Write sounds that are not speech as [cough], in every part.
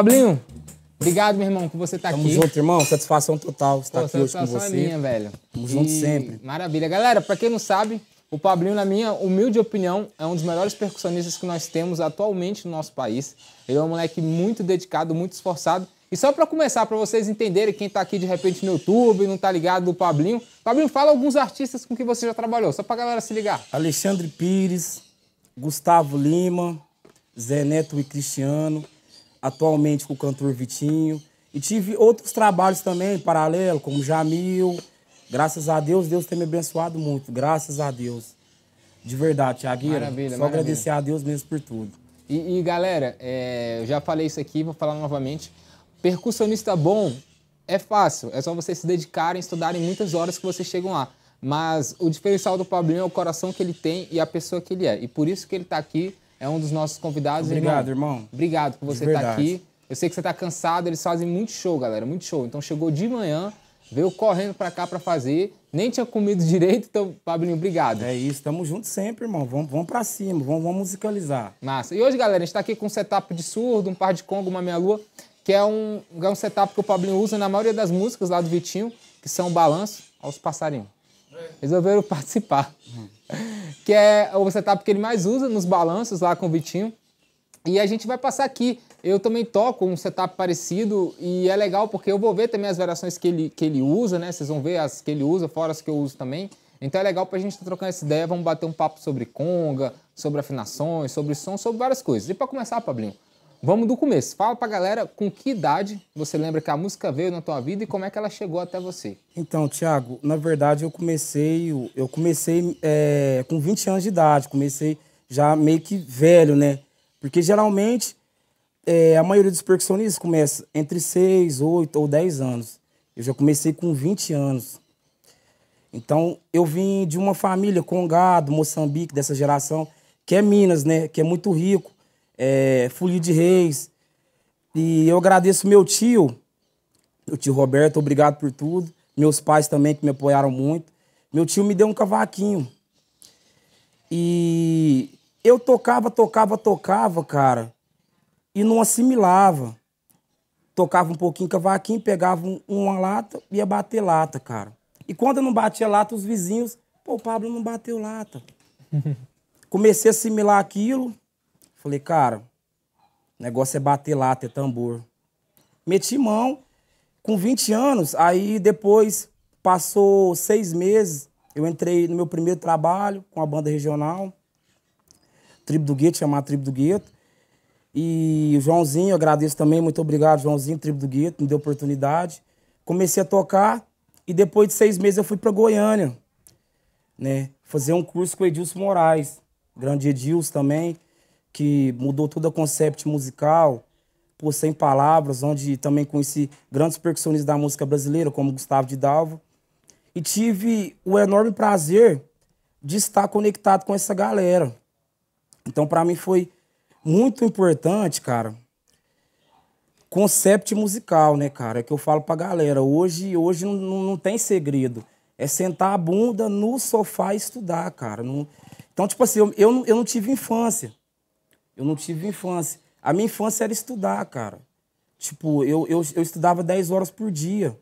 Pablinho, obrigado, meu irmão, que você tá aqui. Tamo junto, irmão. Satisfação total estar Pô, aqui hoje com você. Satisfação é minha, velho. Tamo junto sempre. Maravilha. Galera, pra quem não sabe, o Pablinho, na minha humilde opinião, é um dos melhores percussionistas que nós temos atualmente no nosso país. Ele é um moleque muito dedicado, muito esforçado. E só para começar, para vocês entenderem, quem tá aqui de repente no YouTube, não tá ligado do Pablinho. Pablinho, fala alguns artistas com que você já trabalhou, só pra galera se ligar. Alexandre Pires, Gustavo Lima, Zé Neto e Cristiano, atualmente com o cantor Vitinho. E tive outros trabalhos também, em paralelo, como Jamil. Graças a Deus, Deus tem me abençoado muito. Graças a Deus. De verdade, Tiaguinho. Só maravilha. agradecer a Deus mesmo por tudo. E, e galera, é, eu já falei isso aqui, vou falar novamente. Percussionista bom é fácil, é só vocês se dedicarem, estudarem muitas horas que vocês chegam lá. Mas o diferencial do Pablinho é o coração que ele tem e a pessoa que ele é. E por isso que ele está aqui é um dos nossos convidados. Obrigado, irmão. irmão. Obrigado por você estar tá aqui. Eu sei que você está cansado, eles fazem muito show, galera, muito show. Então chegou de manhã, veio correndo para cá para fazer, nem tinha comido [laughs] direito, então, Pablinho, obrigado. É isso, estamos juntos sempre, irmão. Vamos, vamos para cima, vamos, vamos musicalizar. Massa. E hoje, galera, a gente está aqui com um setup de surdo, um par de congo, uma meia-lua, que é um, é um setup que o Pablinho usa na maioria das músicas lá do Vitinho, que são balanço aos passarinhos. É. Resolveram [laughs] participar. Hum. [laughs] que é o setup que ele mais usa nos balanços lá com o Vitinho. E a gente vai passar aqui. Eu também toco um setup parecido e é legal porque eu vou ver também as variações que ele, que ele usa, né? Vocês vão ver as que ele usa, fora as que eu uso também. Então é legal pra gente estar tá trocando essa ideia, vamos bater um papo sobre conga, sobre afinações, sobre som, sobre várias coisas. E para começar, Pablinho, Vamos do começo. Fala pra galera com que idade você lembra que a música veio na tua vida e como é que ela chegou até você. Então, Thiago, na verdade eu comecei, eu comecei é, com 20 anos de idade, comecei já meio que velho, né? Porque geralmente é, a maioria dos percussionistas começa entre 6, 8 ou 10 anos. Eu já comecei com 20 anos. Então, eu vim de uma família, Congado, Moçambique, dessa geração, que é Minas, né? Que é muito rico é, Folia de Reis. E eu agradeço meu tio, meu tio Roberto, obrigado por tudo. Meus pais também que me apoiaram muito. Meu tio me deu um cavaquinho. E eu tocava, tocava, tocava, cara, e não assimilava. Tocava um pouquinho cavaquinho, pegava uma lata, ia bater lata, cara. E quando eu não batia lata, os vizinhos, pô, o Pablo não bateu lata. [laughs] Comecei a assimilar aquilo, Falei, cara, o negócio é bater lá, ter é tambor. Meti mão, com 20 anos, aí depois passou seis meses, eu entrei no meu primeiro trabalho com a banda regional, Tribo do Gueto, chamar Tribo do Gueto. E o Joãozinho, agradeço também, muito obrigado, Joãozinho, Tribo do Gueto, me deu oportunidade. Comecei a tocar e depois de seis meses eu fui para Goiânia, né? Fazer um curso com o Edilson Moraes, grande Edilson também que mudou todo o conceito musical, por Sem Palavras, onde também conheci grandes percussionistas da música brasileira, como Gustavo de Dalvo. E tive o enorme prazer de estar conectado com essa galera. Então, para mim, foi muito importante, cara, conceito musical, né, cara? É que eu falo pra galera. Hoje, hoje não, não tem segredo. É sentar a bunda no sofá e estudar, cara. Não... Então, tipo assim, eu, eu, eu não tive infância. Eu não tive infância. A minha infância era estudar, cara. Tipo, eu, eu, eu estudava 10 horas por dia.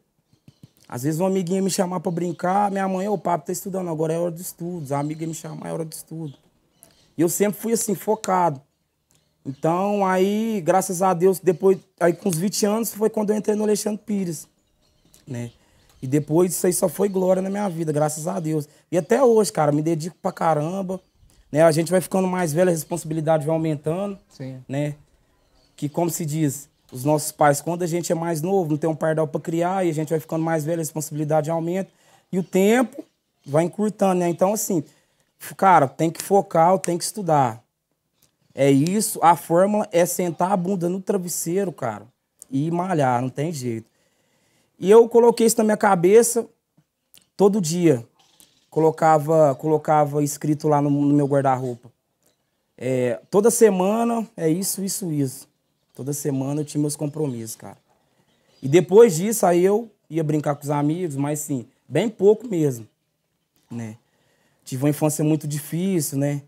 Às vezes uma amiguinha me chamava para brincar, minha mãe, o papo, tá estudando, agora é hora de estudos. A amiga me chamar, é hora de estudo. E eu sempre fui assim, focado. Então, aí, graças a Deus, depois, aí com os 20 anos foi quando eu entrei no Alexandre Pires, né? E depois isso aí só foi glória na minha vida, graças a Deus. E até hoje, cara, me dedico pra caramba. Né? A gente vai ficando mais velho, a responsabilidade vai aumentando. Sim. Né? Que, como se diz, os nossos pais, quando a gente é mais novo, não tem um pardal para criar, e a gente vai ficando mais velho, a responsabilidade aumenta. E o tempo vai encurtando, né? Então, assim, cara, tem que focar, tem que estudar. É isso, a fórmula é sentar a bunda no travesseiro, cara, e malhar, não tem jeito. E eu coloquei isso na minha cabeça todo dia colocava, colocava escrito lá no, no meu guarda-roupa. É, toda semana é isso, isso, isso. Toda semana eu tinha meus compromissos, cara. E depois disso, aí eu ia brincar com os amigos, mas sim, bem pouco mesmo, né? Tive uma infância muito difícil, né?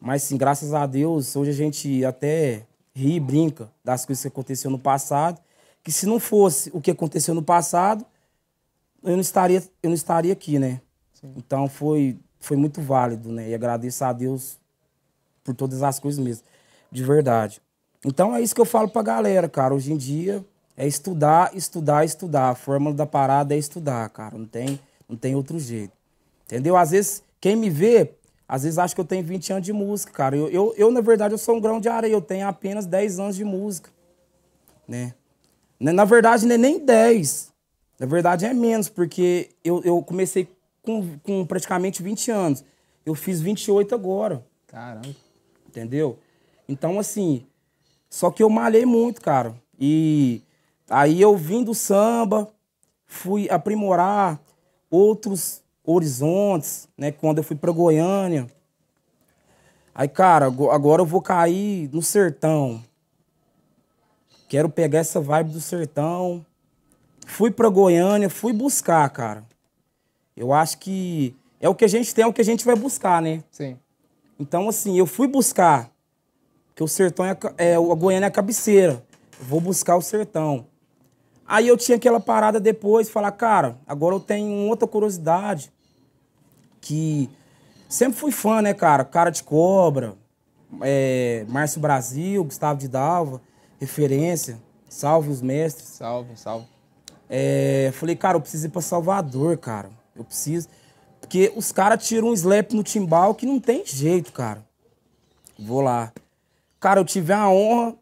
Mas sim, graças a Deus, hoje a gente até ri e brinca das coisas que aconteceu no passado, que se não fosse o que aconteceu no passado, eu não estaria, eu não estaria aqui, né? Então foi, foi muito válido, né? E agradeço a Deus por todas as coisas mesmo, de verdade. Então é isso que eu falo pra galera, cara. Hoje em dia é estudar, estudar, estudar. A fórmula da parada é estudar, cara. Não tem, não tem outro jeito. Entendeu? Às vezes, quem me vê, às vezes acha que eu tenho 20 anos de música, cara. Eu, eu, eu, na verdade, eu sou um grão de areia. Eu tenho apenas 10 anos de música, né? Na verdade, não é nem 10. Na verdade, é menos, porque eu, eu comecei com, com praticamente 20 anos. Eu fiz 28 agora. Caramba. Entendeu? Então, assim, só que eu malhei muito, cara. E aí eu vim do samba, fui aprimorar outros horizontes, né? Quando eu fui para Goiânia. Aí, cara, agora eu vou cair no sertão. Quero pegar essa vibe do sertão. Fui para Goiânia, fui buscar, cara. Eu acho que é o que a gente tem, é o que a gente vai buscar, né? Sim. Então, assim, eu fui buscar, que o sertão é, é a Goiânia é a cabeceira. vou buscar o sertão. Aí eu tinha aquela parada depois, falar, cara, agora eu tenho outra curiosidade. Que sempre fui fã, né, cara? Cara de Cobra, é, Márcio Brasil, Gustavo de Dalva, referência. Salve os mestres. Salve, salve. É, falei, cara, eu preciso ir pra Salvador, cara. Eu preciso. Porque os caras tiram um slap no timbal que não tem jeito, cara. Vou lá. Cara, eu tive a honra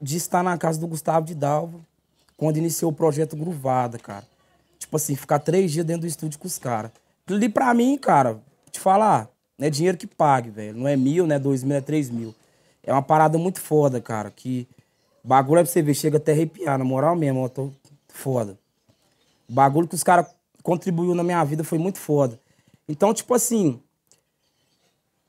de estar na casa do Gustavo de Dalva quando iniciou o projeto Gruvada, cara. Tipo assim, ficar três dias dentro do estúdio com os caras. Ali pra mim, cara, te falar, não é dinheiro que pague, velho. Não é mil, não é dois mil, é três mil. É uma parada muito foda, cara. Que bagulho é pra você ver, chega até arrepiar, na moral mesmo, eu tô foda. Bagulho que os caras contribuiu na minha vida foi muito foda. Então, tipo assim,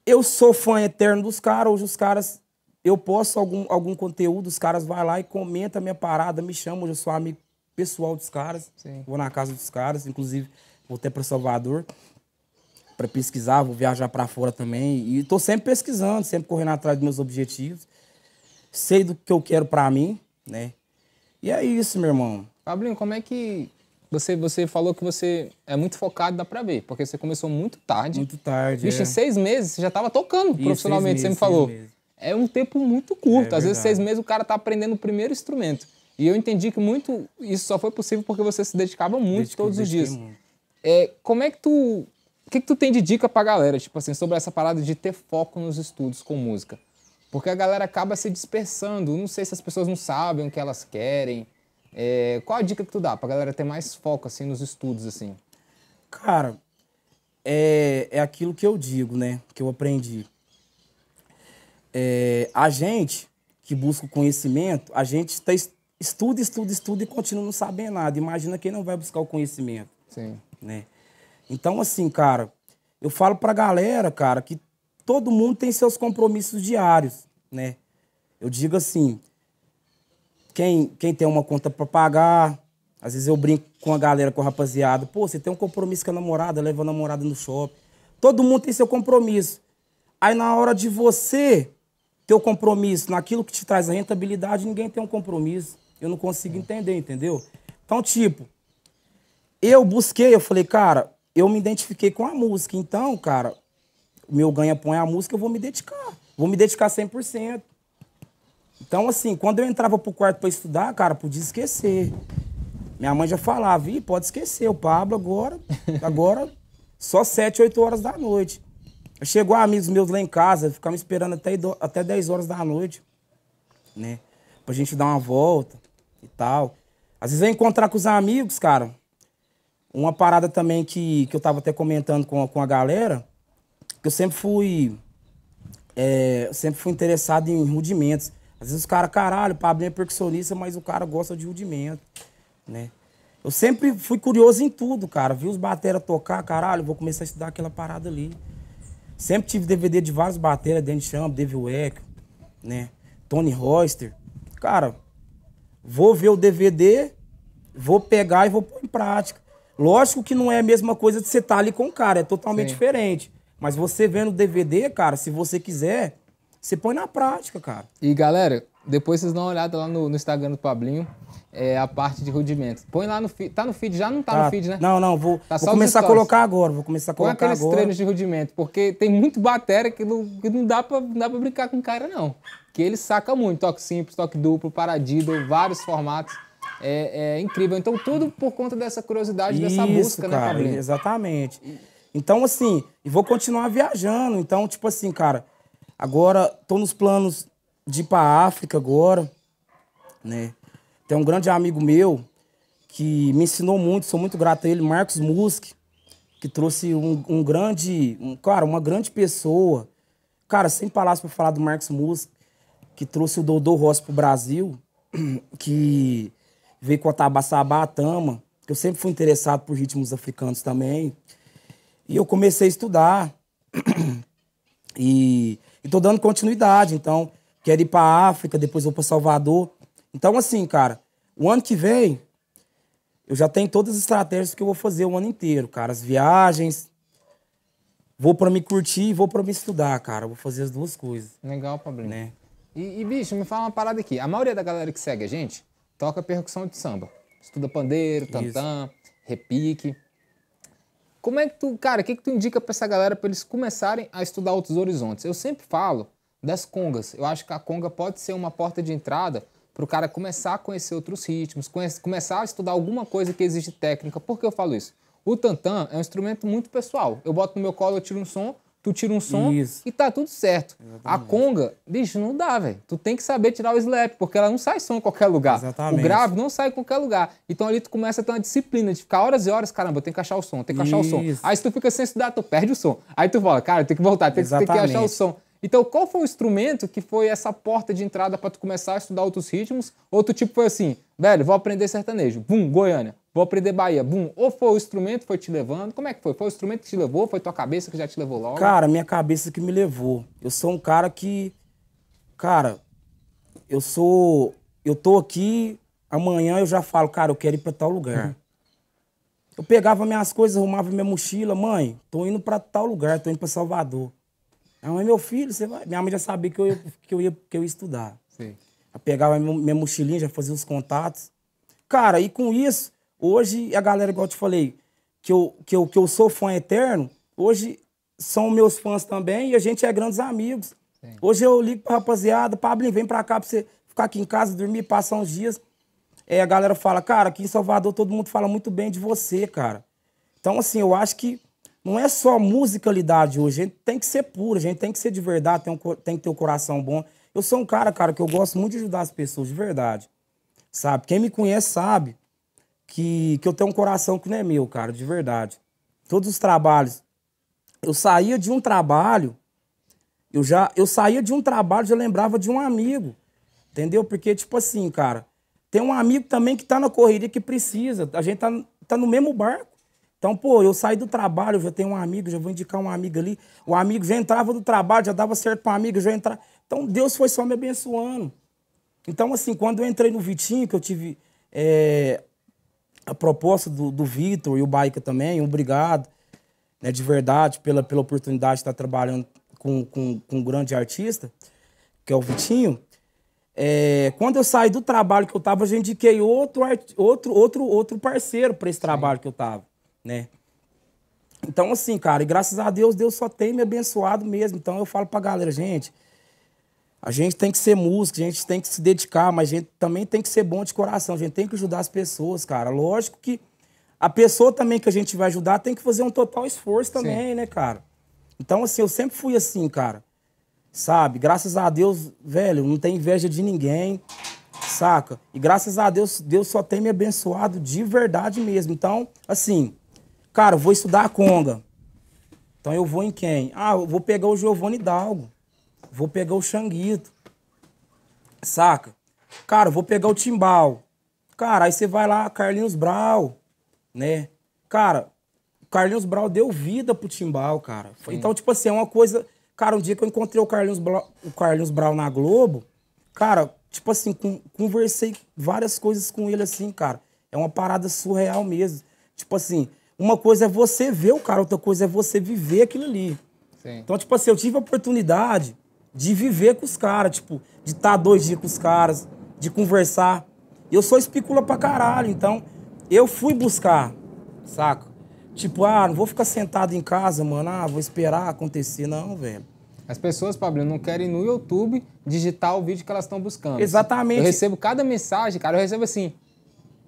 eu sou fã eterno dos caras, hoje os caras, eu posto algum, algum conteúdo, os caras vão lá e comentam a minha parada, me chamam, hoje eu sou amigo pessoal dos caras, Sim. vou na casa dos caras, inclusive vou até para Salvador para pesquisar, vou viajar para fora também. E tô sempre pesquisando, sempre correndo atrás dos meus objetivos. Sei do que eu quero para mim, né? E é isso, meu irmão. Pablinho, como é que você, você falou que você é muito focado, dá pra ver, porque você começou muito tarde. Muito tarde. Vixe, é. em seis meses você já tava tocando profissionalmente, meses, você me falou. É um tempo muito curto. É, Às vezes, seis meses, o cara tá aprendendo o primeiro instrumento. E eu entendi que muito isso só foi possível porque você se dedicava muito todos os dias. É, como é que tu. O que, que tu tem de dica pra galera, tipo assim, sobre essa parada de ter foco nos estudos com música? Porque a galera acaba se dispersando. Não sei se as pessoas não sabem o que elas querem. É, qual a dica que tu dá pra galera ter mais foco, assim, nos estudos, assim? Cara, é, é aquilo que eu digo, né? Que eu aprendi. É, a gente que busca o conhecimento, a gente tá, estuda, estuda, estuda e continua não sabendo nada. Imagina quem não vai buscar o conhecimento. Sim. Né? Então, assim, cara, eu falo pra galera, cara, que todo mundo tem seus compromissos diários, né? Eu digo assim, quem, quem tem uma conta para pagar. Às vezes eu brinco com a galera, com a rapaziada. Pô, você tem um compromisso com a namorada, leva a namorada no shopping. Todo mundo tem seu compromisso. Aí na hora de você ter o compromisso naquilo que te traz a rentabilidade, ninguém tem um compromisso. Eu não consigo entender, entendeu? Então, tipo, eu busquei, eu falei, cara, eu me identifiquei com a música. Então, cara, o meu ganha-pão é a música, eu vou me dedicar. Vou me dedicar 100%. Então, assim, quando eu entrava pro quarto para estudar, cara, podia esquecer. Minha mãe já falava, Ih, pode esquecer, o Pablo agora, [laughs] agora só 7, 8 horas da noite. Chegou amigos meus lá em casa, ficavam esperando até, até 10 horas da noite, né? Pra gente dar uma volta e tal. Às vezes eu encontrar com os amigos, cara. Uma parada também que, que eu tava até comentando com, com a galera, que eu sempre fui. É, sempre fui interessado em rudimentos. Às vezes os caras, caralho, o Pablo é percussionista, mas o cara gosta de rudimento, né? Eu sempre fui curioso em tudo, cara. Vi os batera tocar, caralho, vou começar a estudar aquela parada ali. Sempre tive DVD de vários bateras, Danny Champ, David Weck, né? Tony Royster. Cara, vou ver o DVD, vou pegar e vou pôr em prática. Lógico que não é a mesma coisa de você estar tá ali com o cara, é totalmente Sim. diferente. Mas você vendo o DVD, cara, se você quiser, você põe na prática, cara. E galera, depois vocês dão uma olhada lá no, no Instagram do Pablinho, é, a parte de rudimentos. Põe lá no feed. Tá no feed, já não tá, tá. no feed, né? Não, não, vou, tá vou começar a colocar agora. Vou começar a colocar Põe aqueles agora. treinos de rudimento, porque tem muito batéria que não, que não, dá, pra, não dá pra brincar com o cara, não. Que ele saca muito, toque simples, toque duplo, paradido, vários formatos. É, é incrível. Então, tudo por conta dessa curiosidade, Isso, dessa busca, né, cara, né, Pablinho? Exatamente. Então, assim, vou continuar viajando. Então, tipo assim, cara. Agora, estou nos planos de ir para a África agora, né? Tem um grande amigo meu que me ensinou muito, sou muito grato a ele, Marcos Musk, que trouxe um, um grande, um, cara, uma grande pessoa. Cara, sem palavras para falar do Marcos Musk, que trouxe o Dodô Rossi pro Brasil, [clears throat] que veio com a Tabaçabá, a Tama, que eu sempre fui interessado por ritmos africanos também. E eu comecei a estudar. [clears throat] e e tô dando continuidade. Então, quero é ir pra África, depois vou pra Salvador. Então, assim, cara, o ano que vem, eu já tenho todas as estratégias que eu vou fazer o ano inteiro, cara. As viagens. Vou para me curtir e vou para me estudar, cara. Vou fazer as duas coisas. Legal, Pablinho. Né? E, e, bicho, me fala uma parada aqui. A maioria da galera que segue a gente toca percussão de samba. Estuda pandeiro, tantã, repique. Como é que tu, cara, o que, que tu indica para essa galera para eles começarem a estudar outros horizontes? Eu sempre falo das congas. Eu acho que a conga pode ser uma porta de entrada para o cara começar a conhecer outros ritmos, conhece, começar a estudar alguma coisa que exige técnica. Por que eu falo isso? O tantan é um instrumento muito pessoal. Eu boto no meu colo, eu tiro um som, tu tira um som Isso. e tá tudo certo. Exatamente. A conga, bicho, não dá, velho. Tu tem que saber tirar o slap, porque ela não sai som em qualquer lugar. Exatamente. O grave não sai em qualquer lugar. Então ali tu começa a ter uma disciplina de ficar horas e horas, caramba, eu tenho que achar o som, tem que achar o som. Aí se tu fica sem estudar, tu perde o som. Aí tu fala, cara, tem que voltar, tem que, tem que achar o som. Então, qual foi o instrumento que foi essa porta de entrada para tu começar a estudar outros ritmos? Outro tipo foi assim, velho, vou aprender sertanejo. Bum, Goiânia vou aprender Bahia. Bum, ou foi o instrumento que foi te levando? Como é que foi? Foi o instrumento que te levou? Foi tua cabeça que já te levou logo? Cara, minha cabeça que me levou. Eu sou um cara que. Cara, eu sou. Eu tô aqui, amanhã eu já falo, cara, eu quero ir pra tal lugar. Uhum. Eu pegava minhas coisas, arrumava minha mochila, mãe, tô indo pra tal lugar, tô indo pra Salvador. Minha ah, mãe, meu filho, você vai. Minha mãe já sabia que eu ia, que eu ia, que eu ia estudar. Sim. Eu pegava minha mochilinha, já fazia os contatos. Cara, e com isso, Hoje, a galera, igual eu te falei, que eu, que eu, que eu sou fã eterno, hoje são meus fãs também e a gente é grandes amigos. Sim. Hoje eu ligo pra rapaziada, Pablo, vem pra cá pra você ficar aqui em casa, dormir, passar uns dias. É, a galera fala, cara, aqui em Salvador todo mundo fala muito bem de você, cara. Então, assim, eu acho que não é só musicalidade hoje, a gente tem que ser puro, a gente tem que ser de verdade, tem, um, tem que ter o um coração bom. Eu sou um cara, cara, que eu gosto muito de ajudar as pessoas, de verdade. Sabe? Quem me conhece sabe que, que eu tenho um coração que não é meu, cara, de verdade. Todos os trabalhos. Eu saía de um trabalho, eu já. Eu saía de um trabalho, já lembrava de um amigo. Entendeu? Porque, tipo assim, cara, tem um amigo também que tá na correria que precisa. A gente tá, tá no mesmo barco. Então, pô, eu saí do trabalho, eu já tenho um amigo, já vou indicar um amigo ali. O amigo já entrava do trabalho, já dava certo para um amigo, já entrava. Então, Deus foi só me abençoando. Então, assim, quando eu entrei no Vitinho, que eu tive é, a proposta do, do Vitor e o Baica também, obrigado, né, de verdade, pela, pela oportunidade de estar trabalhando com, com, com um grande artista, que é o Vitinho. É, quando eu saí do trabalho que eu estava, eu já indiquei outro, outro, outro, outro parceiro para esse trabalho Sim. que eu estava, né? Então, assim, cara, e graças a Deus, Deus só tem me abençoado mesmo. Então, eu falo pra galera, gente, a gente tem que ser músico, a gente tem que se dedicar, mas a gente também tem que ser bom de coração, a gente tem que ajudar as pessoas, cara. Lógico que a pessoa também que a gente vai ajudar tem que fazer um total esforço também, Sim. né, cara? Então, assim, eu sempre fui assim, cara. Sabe? Graças a Deus, velho, não tem inveja de ninguém, saca? E graças a Deus, Deus só tem me abençoado de verdade mesmo. Então, assim, cara, eu vou estudar a conga. Então eu vou em quem? Ah, eu vou pegar o Giovanni Hidalgo vou pegar o Xanguito. Saca? Cara, vou pegar o Timbal. Cara, aí você vai lá, Carlinhos Brau, né? Cara, Carlinhos Brau deu vida pro Timbal, cara. Sim. Então, tipo assim, é uma coisa. Cara, um dia que eu encontrei o Carlinhos, Bra... o Carlinhos Brau na Globo, cara, tipo assim, com... conversei várias coisas com ele, assim, cara. É uma parada surreal mesmo. Tipo assim, uma coisa é você ver o cara, outra coisa é você viver aquilo ali. Sim. Então, tipo assim, eu tive a oportunidade de viver com os caras, tipo, de estar tá dois dias com os caras, de conversar. Eu sou especula pra caralho, então eu fui buscar, saca? Tipo, ah, não vou ficar sentado em casa, mano, ah, vou esperar acontecer, não, velho. As pessoas, Pablo, não querem no YouTube digitar o vídeo que elas estão buscando. Exatamente. Eu recebo cada mensagem, cara, eu recebo assim,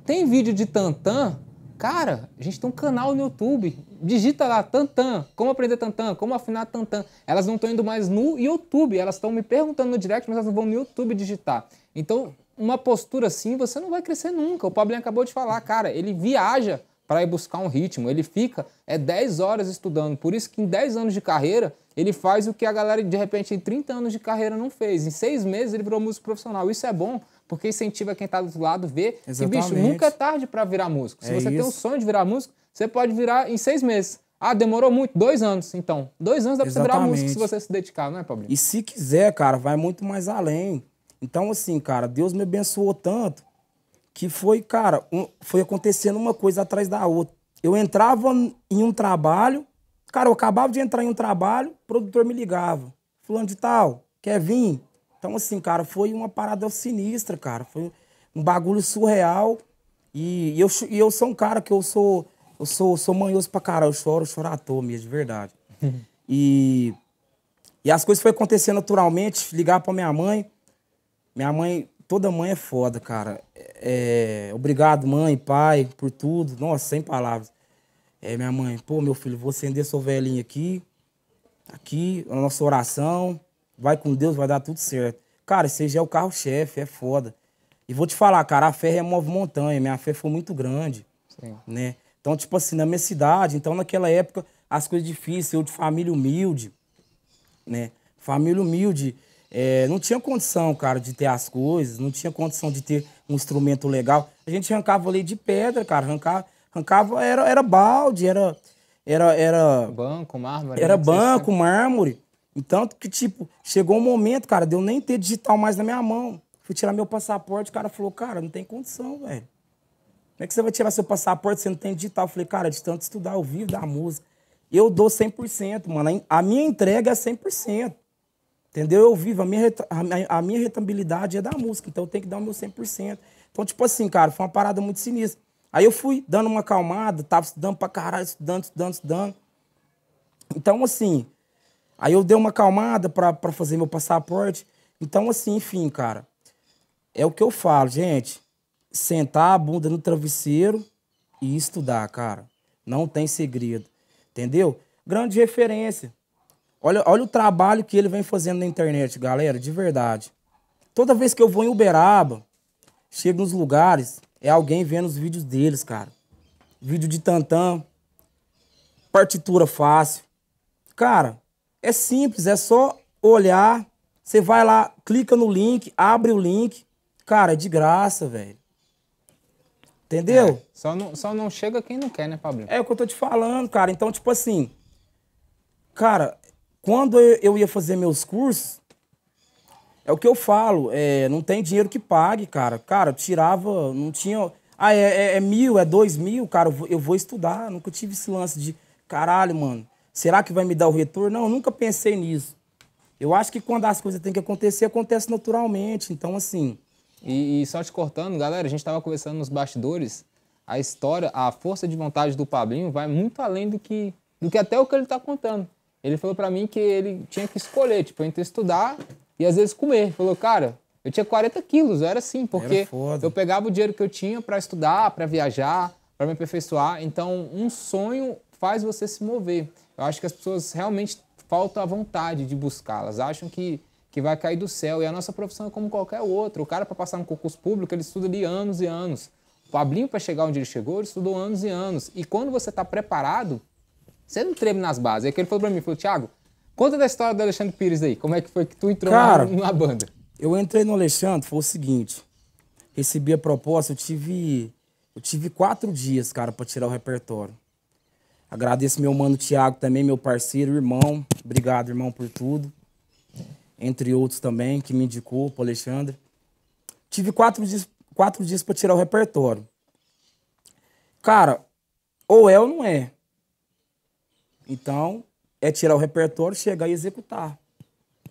tem vídeo de Tantan? Cara, a gente tem um canal no YouTube. Digita lá, Tantan, como aprender Tantan, como afinar Tantan. Elas não estão indo mais no YouTube, elas estão me perguntando no direct, mas elas não vão no YouTube digitar. Então, uma postura assim, você não vai crescer nunca. O Pablinho acabou de falar, cara, ele viaja para ir buscar um ritmo. Ele fica é 10 horas estudando. Por isso que em 10 anos de carreira, ele faz o que a galera de repente em 30 anos de carreira não fez. Em 6 meses ele virou músico profissional. Isso é bom porque incentiva quem está do outro lado a ver Exatamente. que, bicho, nunca é tarde para virar músico. Se é você isso. tem um sonho de virar músico, você pode virar em seis meses. Ah, demorou muito, dois anos. Então, dois anos dá para você virar músico se você se dedicar, não é, Paulinho? E se quiser, cara, vai muito mais além. Então, assim, cara, Deus me abençoou tanto que foi, cara, um, foi acontecendo uma coisa atrás da outra. Eu entrava em um trabalho, cara, eu acabava de entrar em um trabalho, o produtor me ligava. Fulano de tal, quer vir? Então, assim, cara, foi uma parada sinistra, cara. Foi um bagulho surreal. E, e eu, e eu sou um cara que eu sou. Eu sou, sou manhoso pra caralho. Eu choro, choro à toa mesmo, de verdade. [laughs] e, e as coisas foram acontecendo naturalmente. Ligar pra minha mãe. Minha mãe, toda mãe é foda, cara. É, é obrigado, mãe, pai, por tudo. Nossa, sem palavras. É, minha mãe, pô, meu filho, vou acender sua velhinha aqui. Aqui, a nossa oração vai com Deus, vai dar tudo certo. Cara, esse já é o carro-chefe, é foda. E vou te falar, cara, a fé remove montanha, minha fé foi muito grande, Sim. né? Então, tipo assim, na minha cidade, então naquela época, as coisas difíceis, eu de família humilde, né? Família humilde, é, não tinha condição, cara, de ter as coisas, não tinha condição de ter um instrumento legal. A gente arrancava ali de pedra, cara, arrancava, arrancava era, era balde, era... Era, era... Banco, mármore. Era né? banco, é. mármore. Então, que, tipo, chegou um momento, cara, de eu nem ter digital mais na minha mão. Fui tirar meu passaporte, o cara falou, cara, não tem condição, velho. Como é que você vai tirar seu passaporte se não tem digital? Eu falei, cara, de tanto estudar, eu vivo da música. Eu dou 100%, mano. A minha entrega é 100%. Entendeu? Eu vivo, a minha, a minha rentabilidade é da música, então eu tenho que dar o meu 100%. Então, tipo assim, cara, foi uma parada muito sinistra. Aí eu fui dando uma acalmada, tava estudando pra caralho, estudando, estudando, estudando. Então, assim, Aí eu dei uma calmada para fazer meu passaporte. Então, assim, enfim, cara. É o que eu falo, gente. Sentar a bunda no travesseiro e estudar, cara. Não tem segredo. Entendeu? Grande referência. Olha, olha o trabalho que ele vem fazendo na internet, galera, de verdade. Toda vez que eu vou em Uberaba, chego nos lugares, é alguém vendo os vídeos deles, cara. Vídeo de tantão, partitura fácil. Cara, é simples, é só olhar. Você vai lá, clica no link, abre o link. Cara, é de graça, velho. Entendeu? É, só, não, só não chega quem não quer, né, Pablo? É o que eu tô te falando, cara. Então, tipo assim. Cara, quando eu, ia fazer meus cursos, é o que eu falo. É, não tem dinheiro que pague, cara. Cara, tirava, não tinha. Ah, é, é, é mil, é dois mil, cara, eu vou, eu vou estudar. Nunca tive esse lance de. Caralho, mano. Será que vai me dar o retorno? Não, nunca pensei nisso. Eu acho que quando as coisas têm que acontecer, acontece naturalmente. Então, assim. E, e só te cortando, galera, a gente estava conversando nos bastidores. A história, a força de vontade do Pablinho vai muito além do que, do que até o que ele está contando. Ele falou para mim que ele tinha que escolher, tipo, entre estudar e às vezes comer. Ele falou, cara, eu tinha 40 quilos, era assim, porque era eu pegava o dinheiro que eu tinha para estudar, para viajar, para me aperfeiçoar. Então, um sonho faz você se mover. Eu acho que as pessoas realmente faltam a vontade de buscá-las, acham que, que vai cair do céu. E a nossa profissão é como qualquer outra. O cara, para passar no concurso público, ele estuda ali anos e anos. O Pablinho, para chegar onde ele chegou, ele estudou anos e anos. E quando você está preparado, você não treme nas bases. É que ele falou para mim, falou, Thiago, conta da história do Alexandre Pires aí. Como é que foi que tu entrou cara, na, na banda? Eu entrei no Alexandre, foi o seguinte. Recebi a proposta, eu tive eu tive quatro dias, cara, para tirar o repertório. Agradeço meu mano Tiago também, meu parceiro, irmão. Obrigado, irmão, por tudo. Entre outros também, que me indicou, pro Alexandre. Tive quatro dias, quatro dias para tirar o repertório. Cara, ou é ou não é. Então, é tirar o repertório, chegar e executar.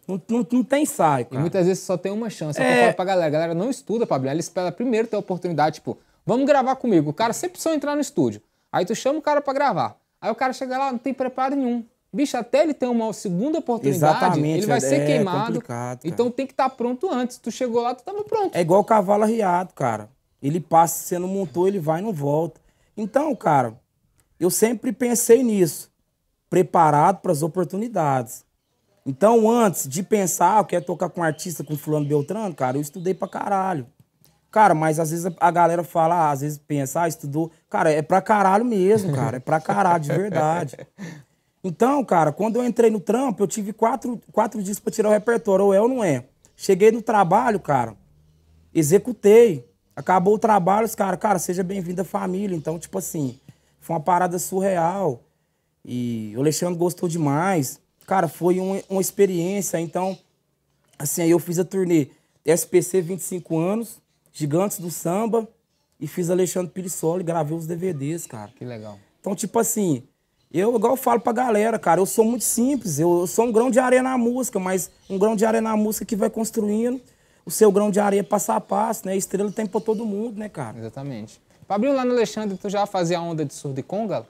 Não, não, não tem sai cara. E muitas vezes só tem uma chance. É... Eu falo pra galera, a galera não estuda, Pablo. Ela espera primeiro ter a oportunidade, tipo, vamos gravar comigo. O cara sempre só entrar no estúdio. Aí tu chama o cara para gravar. Aí o cara chega lá, não tem preparo nenhum. Bicho, até ele ter uma segunda oportunidade, Exatamente, ele vai é, ser é queimado. É então tem que estar tá pronto antes. Tu chegou lá, tu estava pronto. É igual o cavalo arriado, cara. Ele passa, você não montou, ele vai e não volta. Então, cara, eu sempre pensei nisso. Preparado para as oportunidades. Então, antes de pensar, ah, eu quero tocar com um artista, com fulano Beltrano, cara, eu estudei pra caralho. Cara, mas às vezes a galera fala, ah, às vezes pensa, ah, estudou. Cara, é pra caralho mesmo, cara. É pra caralho, de verdade. Então, cara, quando eu entrei no trampo, eu tive quatro, quatro dias pra tirar o repertório, ou é ou não é. Cheguei no trabalho, cara, executei. Acabou o trabalho, os caras, cara, seja bem-vindo à família. Então, tipo assim, foi uma parada surreal. E o Alexandre gostou demais. Cara, foi um, uma experiência. Então, assim, aí eu fiz a turnê SPC 25 anos, Gigantes do Samba e fiz Alexandre Pirissoli, gravei os DVDs, cara. Que legal. Então, tipo assim, eu igual eu falo pra galera, cara, eu sou muito simples, eu, eu sou um grão de areia na música, mas um grão de areia na música que vai construindo o seu grão de areia passo a passo, né? Estrela tem pra todo mundo, né, cara? Exatamente. Fabrício lá no Alexandre, tu já fazia a onda de surdo e conga?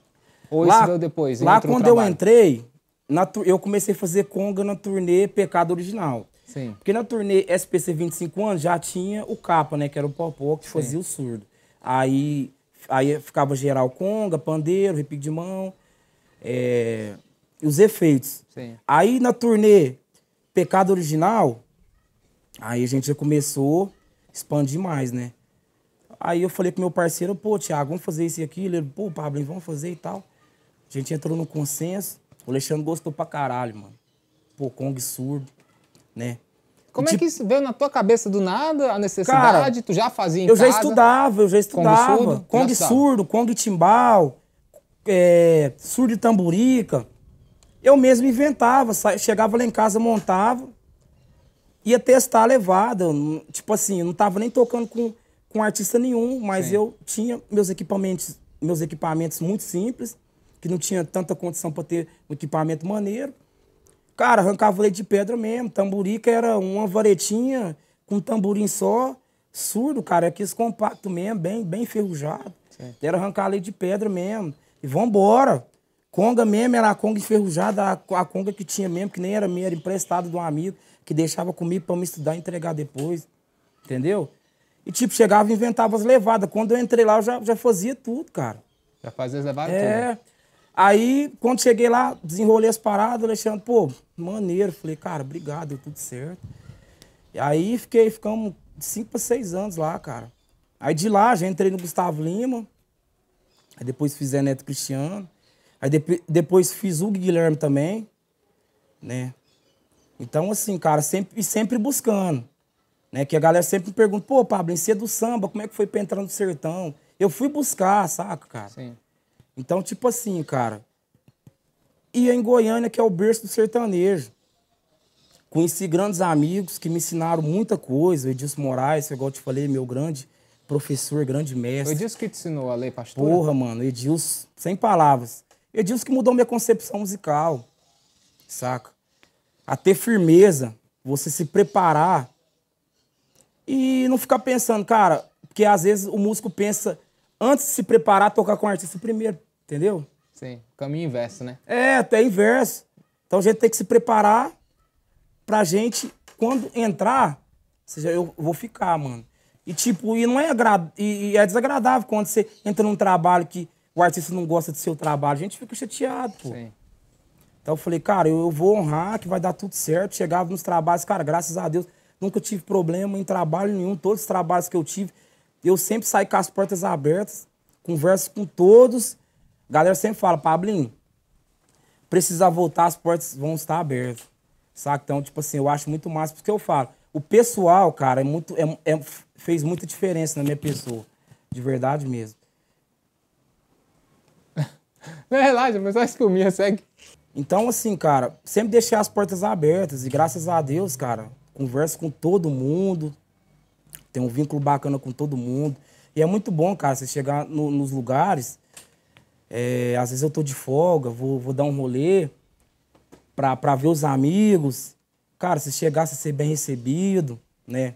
Ou lá, isso veio depois? Lá quando eu entrei, na, eu comecei a fazer conga na turnê Pecado Original. Sim. Porque na turnê SPC 25 anos já tinha o capa, né? Que era o popó que Sim. fazia o surdo. Aí, aí ficava geral conga, pandeiro, repique de mão, é, os efeitos. Sim. Aí na turnê Pecado Original, aí a gente já começou a expandir mais, né? Aí eu falei pro meu parceiro, pô, Thiago, vamos fazer isso e aquilo. Ele, pô, Pablo, vamos fazer e tal. A gente entrou no consenso. O Alexandre gostou pra caralho, mano. Pô, Kong surdo né? Como de... é tipo que isso veio na tua cabeça do nada, a necessidade? Cara, tu já fazia em eu casa? já estudava, eu já estudava. Congo surdo? Congo surdo, timbal, é, surdo e tamburica. Eu mesmo inventava, chegava lá em casa, montava, ia testar a levada. Tipo assim, eu não tava nem tocando com, com artista nenhum, mas Sim. eu tinha meus equipamentos, meus equipamentos muito simples, que não tinha tanta condição para ter um equipamento maneiro. Cara, arrancava leite de pedra mesmo. Tamburica era uma varetinha com tamborim só, surdo, cara. aqueles é compacto mesmo, bem, bem ferrujado. Era arrancar leite de pedra mesmo. E vambora. Conga mesmo, era a conga enferrujada, a, a conga que tinha mesmo, que nem era minha, era emprestada de um amigo, que deixava comigo para me estudar e entregar depois. Entendeu? E tipo, chegava e inventava as levadas. Quando eu entrei lá, eu já, já fazia tudo, cara. Já fazia as levadas é... tudo. Né? Aí, quando cheguei lá, desenrolei as paradas, Alexandre, pô, maneiro. Falei, cara, obrigado, deu tudo certo. E aí fiquei, ficamos de para seis anos lá, cara. Aí de lá já entrei no Gustavo Lima, aí depois fiz a Neto Cristiano, aí de, depois fiz o Guilherme também, né? Então, assim, cara, sempre, sempre buscando. Né? Que a galera sempre me pergunta, pô, Pablo, você é do samba, como é que foi pra entrar no sertão? Eu fui buscar, saca, cara? Sim. Então, tipo assim, cara. E em Goiânia, que é o berço do sertanejo. Conheci grandes amigos que me ensinaram muita coisa. O Edilson Moraes, igual eu te falei, meu grande professor, grande mestre. O Edilson que te ensinou a lei Porra, mano, Edilson, sem palavras. Edilson que mudou minha concepção musical, saca? A ter firmeza, você se preparar e não ficar pensando, cara, porque às vezes o músico pensa antes de se preparar, tocar com o artista primeiro, entendeu? Sim, caminho inverso, né? É, até inverso. Então a gente tem que se preparar pra gente, quando entrar, ou seja, eu vou ficar, mano. E tipo, e não é agrad, e, é desagradável quando você entra num trabalho que o artista não gosta do seu trabalho. A gente fica chateado, pô. Sim. Então eu falei, cara, eu, vou honrar, que vai dar tudo certo. Chegava nos trabalhos, cara, graças a Deus, nunca tive problema em trabalho nenhum. Todos os trabalhos que eu tive, eu sempre saio com as portas abertas, converso com todos. A galera sempre fala, Pablinho, precisa voltar, as portas vão estar abertas. Saca? Então, tipo assim, eu acho muito massa, porque eu falo. O pessoal, cara, é muito, é, é, fez muita diferença na minha pessoa. De verdade mesmo. [laughs] Não, relaxa, mas a espuminha, segue. Então, assim, cara, sempre deixei as portas abertas e graças a Deus, cara, converso com todo mundo, tem um vínculo bacana com todo mundo. E é muito bom, cara, você chegar no, nos lugares. É, às vezes eu tô de folga, vou, vou dar um rolê pra, pra ver os amigos. Cara, se chegar você ser bem recebido, né?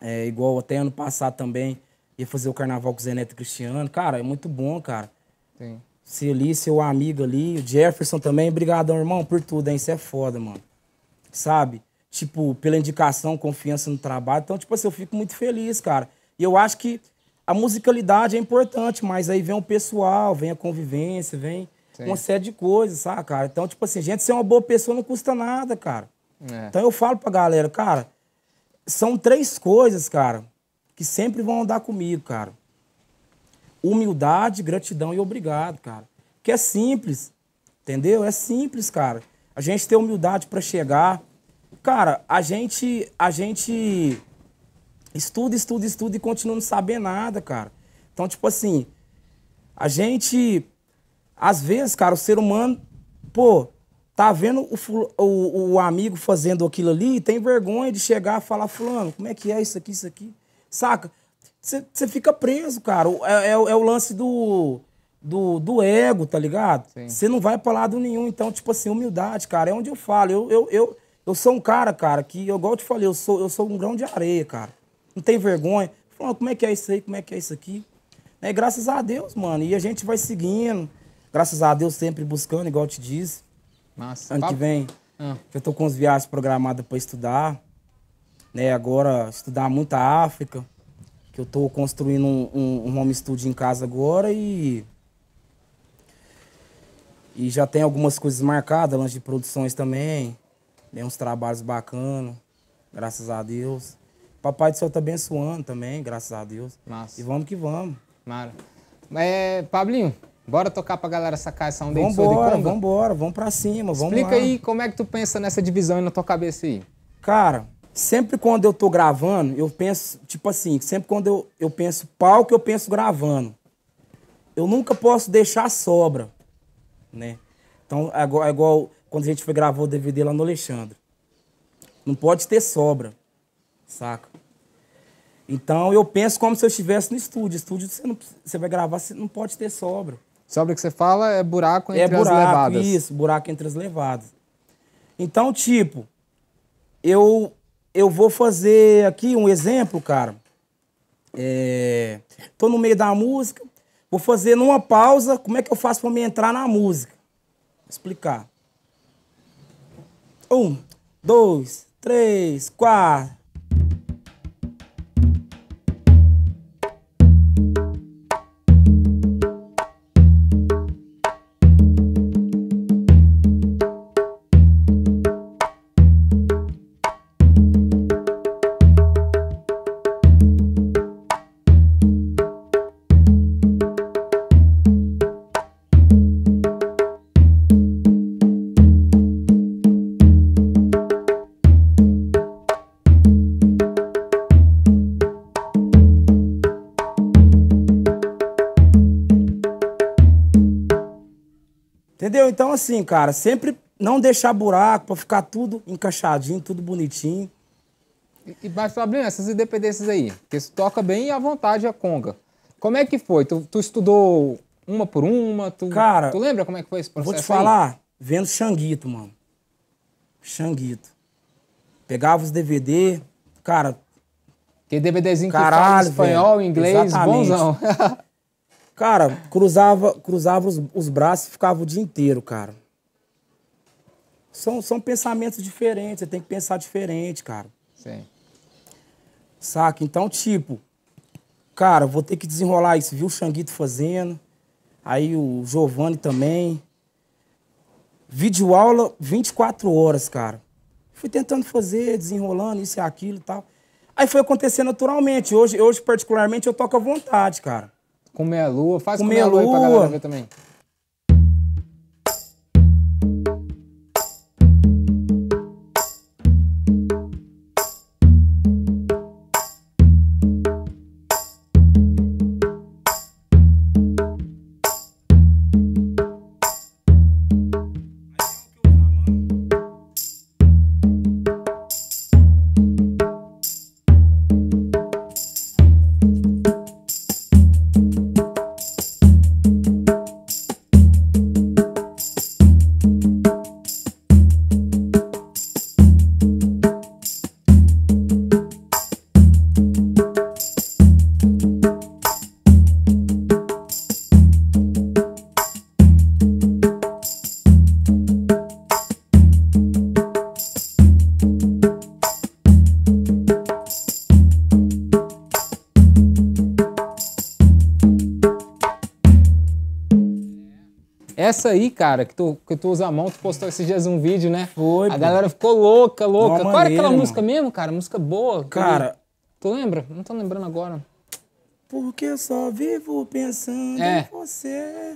É, igual até ano passado também, ia fazer o carnaval com o Cristiano. Cara, é muito bom, cara. Sim. Se ali, seu amigo ali, o Jefferson também, brigadão, irmão, por tudo, hein? Isso é foda, mano. Sabe? tipo, pela indicação, confiança no trabalho. Então, tipo assim, eu fico muito feliz, cara. E eu acho que a musicalidade é importante, mas aí vem o pessoal, vem a convivência, vem Sim. uma série de coisas, sabe, cara? Então, tipo assim, gente, ser uma boa pessoa não custa nada, cara. É. Então eu falo pra galera, cara, são três coisas, cara, que sempre vão andar comigo, cara. Humildade, gratidão e obrigado, cara. Que é simples, entendeu? É simples, cara. A gente ter humildade para chegar, Cara, a gente, a gente estuda, estuda, estuda e continua não sabendo nada, cara. Então, tipo assim, a gente, às vezes, cara, o ser humano, pô, tá vendo o, o, o amigo fazendo aquilo ali e tem vergonha de chegar e falar, fulano, como é que é isso aqui, isso aqui? Saca? Você fica preso, cara. É, é, é o lance do, do, do, ego, tá ligado? Você não vai pra lado nenhum. Então, tipo assim, humildade, cara, é onde eu falo. Eu, eu, eu, eu sou um cara, cara, que, eu, igual eu te falei, eu sou, eu sou um grão de areia, cara. Não tem vergonha. Falando, como é que é isso aí, como é que é isso aqui? Né? Graças a Deus, mano. E a gente vai seguindo. Graças a Deus, sempre buscando, igual eu te disse. Nossa, ano papo. que vem, ah. eu tô com os viagens programadas para estudar. Né? Agora, estudar muito a África. Que eu tô construindo um, um, um home studio em casa agora e. E já tem algumas coisas marcadas, lanche de produções também tem uns trabalhos bacanas, graças a Deus. Papai do Céu tá abençoando também, graças a Deus. Massa. E vamos que vamos. Mara. É, Pablinho, bora tocar pra galera sacar essa onda vambora, de vamos vambora, vamos pra cima, vamos Explica aí como é que tu pensa nessa divisão na tua cabeça aí. Cara, sempre quando eu tô gravando, eu penso, tipo assim, sempre quando eu, eu penso palco, eu penso gravando. Eu nunca posso deixar sobra, né? Então, É igual é quando a gente foi gravar o DVD lá no Alexandre. Não pode ter sobra, saca? Então eu penso como se eu estivesse no estúdio. Estúdio você, não, você vai gravar, você não pode ter sobra. Sobra que você fala é buraco é entre é buraco, as levadas. Isso, buraco entre as levadas. Então, tipo, eu, eu vou fazer aqui um exemplo, cara. É, tô no meio da música, vou fazer numa pausa, como é que eu faço para me entrar na música? Vou explicar. Um, dois, três, quatro. assim, cara, sempre não deixar buraco para ficar tudo encaixadinho, tudo bonitinho. E, e mas, Fabinho, essas independências aí, que você toca bem à vontade a conga. Como é que foi? Tu, tu estudou uma por uma? Tu, cara, tu lembra como é que foi esse processo? Vou te falar, aí? vendo Xanguito, mano. Xanguito. Pegava os DVD, cara. Que DVDzinho caralho, que fala espanhol, inglês, exatamente. bonzão. [laughs] Cara, cruzava, cruzava os, os braços e ficava o dia inteiro, cara. São, são pensamentos diferentes, você tem que pensar diferente, cara. Sim. Saca? Então, tipo, cara, vou ter que desenrolar isso. Viu o Xanguito fazendo, aí o Giovanni também. Vídeo aula 24 horas, cara. Fui tentando fazer, desenrolando isso e aquilo e tal. Aí foi acontecer naturalmente. Hoje, hoje particularmente, eu toco à vontade, cara. Com meia lua. Faz com, meia lua, aí pra galera ver também. essa aí, cara, que tu, que tu usa a mão, tu postou esses dias um vídeo, né? Foi. A galera ficou louca, louca. Qual era aquela música mano. mesmo, cara? Música boa. Cara. Tu lembra? Não tô lembrando agora. Porque eu só vivo pensando é. em você.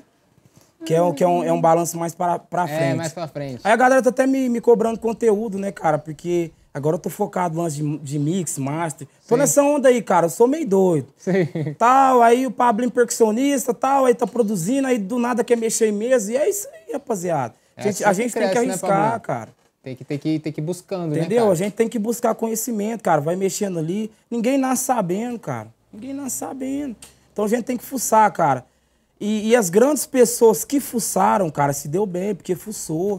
Que é, que é, um, é um balanço mais pra, pra é, frente. É, mais pra frente. Aí a galera tá até me, me cobrando conteúdo, né, cara? Porque Agora eu tô focado no lance de, de mix, master. Sim. Tô nessa onda aí, cara. Eu sou meio doido. Sim. Tal, aí o Pablo é percussionista, tal, aí tá produzindo, aí do nada quer mexer em mesa. E é isso aí, rapaziada. É, a gente, assim a gente cresce, tem que né, arriscar, né, cara. Tem que, tem, que, tem que ir buscando, Entendeu? né? Entendeu? A gente tem que buscar conhecimento, cara. Vai mexendo ali. Ninguém nasce sabendo, cara. Ninguém nasce sabendo. Então a gente tem que fuçar, cara. E, e, as grandes pessoas que fuçaram, cara, se deu bem, porque fuçou.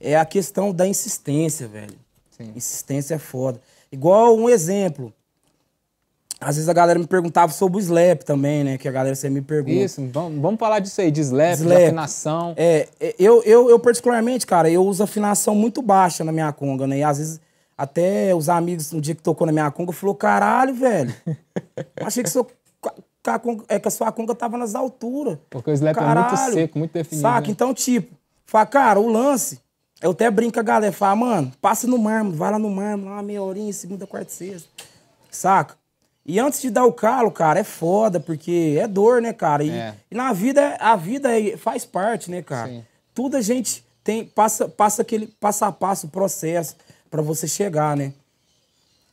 É a questão da insistência, velho. Sim. Insistência é foda. Igual um exemplo. Às vezes a galera me perguntava sobre o slap também, né? Que a galera sempre me pergunta. Isso, vamos, vamos falar disso aí, de slap, slap. de afinação. É, é, eu, eu, eu particularmente, cara, eu uso afinação muito baixa na minha conga, né? E às vezes até os amigos, no dia que tocou na minha conga, falou caralho, velho. achei que, seu, a é, que a sua conga tava nas alturas. Porque o slap caralho, é muito seco, muito definido. Saca? Né? Então, tipo, fala, cara, o lance eu até brinco com a galera, fala, mano, passa no mármore, vai lá no mármore, lá meia horinha, segunda, quarta e sexta. Saca? E antes de dar o calo, cara, é foda, porque é dor, né, cara? E, é. e na vida, a vida faz parte, né, cara? Sim. Tudo a gente tem, passa, passa aquele passo a passo, processo para você chegar, né?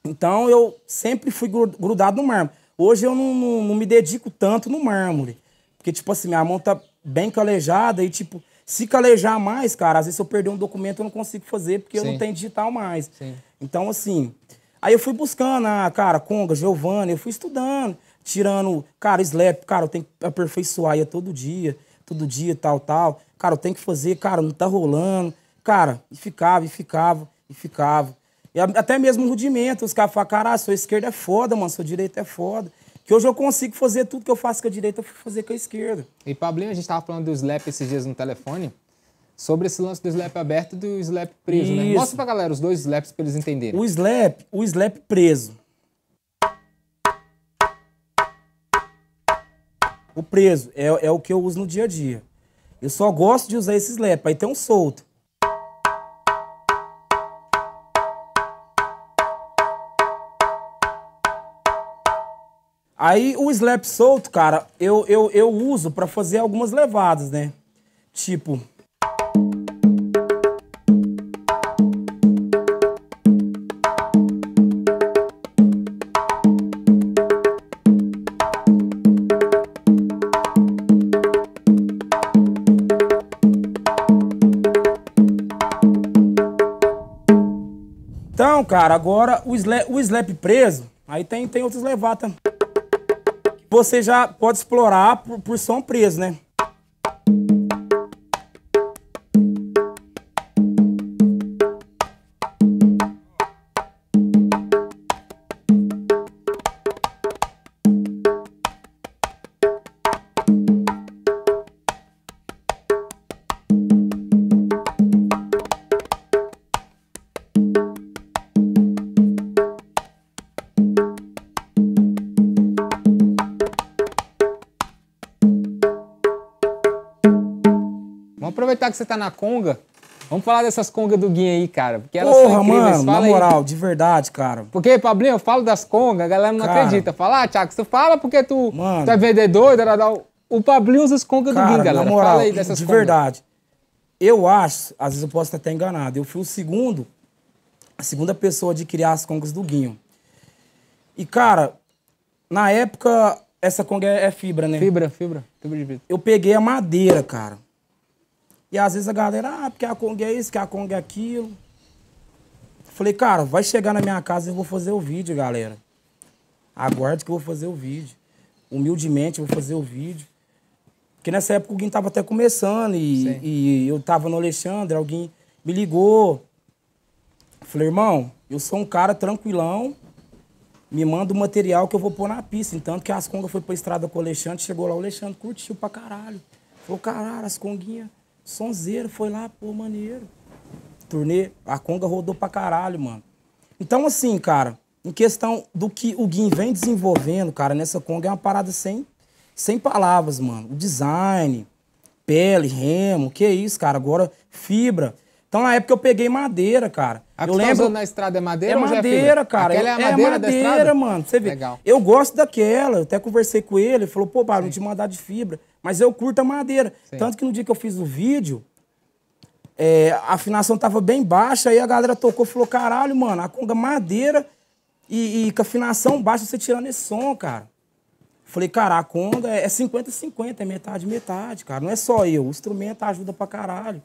Então eu sempre fui grudado no mármore. Hoje eu não, não, não, me dedico tanto no mármore. Porque, tipo assim, minha mão tá bem calejada e, tipo, se calejar mais, cara, às vezes eu perder um documento eu não consigo fazer porque Sim. eu não tenho digital mais. Sim. Então, assim. Aí eu fui buscando, ah, cara, Conga, Giovanni, eu fui estudando, tirando, cara, slap, cara, eu tenho que aperfeiçoar ia todo dia, todo dia, tal, tal. Cara, eu tenho que fazer, cara, não tá rolando. Cara, e ficava, e ficava, e ficava. E até mesmo rudimentos os caras falam, cara, ah, sua esquerda é foda, mano, sua direita é foda. Que hoje eu consigo fazer tudo que eu faço com a direita, eu fazer com a esquerda. E, Pablinho, a gente estava falando do slap esses dias no telefone, sobre esse lance do slap aberto e do slap preso, Isso. né? Mostra pra galera os dois slaps pra eles entenderem. O slap, o slap preso. O preso é, é o que eu uso no dia a dia. Eu só gosto de usar esse slap. Aí tem um solto. Aí o slap solto, cara, eu, eu, eu uso para fazer algumas levadas, né? Tipo. Então, cara, agora o slap, o slap preso, aí tem, tem outros levadas também você já pode explorar por, por som preso, né? que você tá na conga. Vamos falar dessas congas do Gui aí, cara. Porque elas Porra, são mano, fala na moral, aí. de verdade, cara. Porque, Pablinho, eu falo das congas, a galera não cara. acredita. Fala, ah, Thiago, tu fala porque tu, mano. tu é vendedor, dará, o Pablinho usa as congas cara, do Gui, galera. Na moral, fala aí dessas de congas. verdade. Eu acho, às vezes eu posso estar até enganado, eu fui o segundo, a segunda pessoa de criar as congas do Guinho. E, cara, na época, essa conga é, é fibra, né? Fibra, fibra, fibra de vidro. Eu peguei a madeira, cara. E às vezes a galera, ah, porque a Kong é isso, que a Kong é aquilo. Falei, cara, vai chegar na minha casa e eu vou fazer o vídeo, galera. Aguarde que eu vou fazer o vídeo. Humildemente, eu vou fazer o vídeo. Porque nessa época o Guim tava até começando e, e, eu tava no Alexandre, alguém me ligou. Falei, irmão, eu sou um cara tranquilão, me manda o material que eu vou pôr na pista. Então, tanto que as congas foi pra estrada com o Alexandre, chegou lá, o Alexandre curtiu pra caralho. Falou, caralho, as conguinhas Sonzeiro, foi lá, pô, maneiro. Turnê, a Conga rodou pra caralho, mano. Então, assim, cara, em questão do que o Guim vem desenvolvendo, cara, nessa Conga é uma parada sem, sem palavras, mano. O design, pele, remo, que isso, cara. Agora, fibra. Então, na época, eu peguei madeira, cara. A eu tá lembro... na estrada é madeira? É, é madeira, é cara. Aquela é, a madeira, é madeira, mano. Você vê. Legal. Eu gosto daquela. Eu até conversei com ele. Ele falou, pô, barulho de te mandar de fibra. Mas eu curto a madeira. Sim. Tanto que no dia que eu fiz o vídeo, é, a afinação tava bem baixa, aí a galera tocou e falou: caralho, mano, a conga madeira e, e com afinação baixa você tirando esse som, cara. Falei, cara, a conga é 50-50, é, é metade, metade, cara. Não é só eu, o instrumento ajuda pra caralho.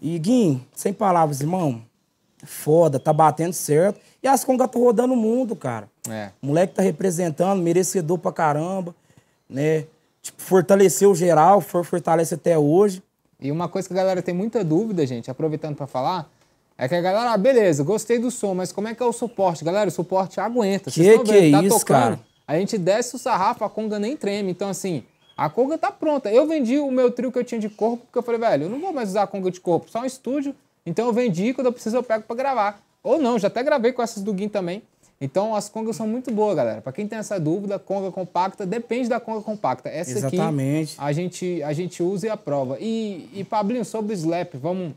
E Guim, sem palavras, irmão, foda, tá batendo certo. E as congas estão rodando o mundo, cara. É. moleque tá representando, merecedor pra caramba, né? Tipo, fortaleceu geral, fortalece até hoje. E uma coisa que a galera tem muita dúvida, gente, aproveitando para falar, é que a galera, ah, beleza, gostei do som, mas como é que é o suporte? Galera, o suporte aguenta. Que que vendo, é tá isso, tocando, cara? A gente desce o sarrafo, a conga nem treme. Então, assim, a conga tá pronta. Eu vendi o meu trio que eu tinha de corpo, porque eu falei, velho, eu não vou mais usar a conga de corpo, só um estúdio. Então eu vendi, quando eu preciso eu pego para gravar. Ou não, já até gravei com essas do Guin também. Então as congas são muito boas, galera. Para quem tem essa dúvida, conga compacta, depende da conga compacta. Essa Exatamente. aqui a gente, a gente usa e aprova. E, e Pablinho, sobre o slap, vamos.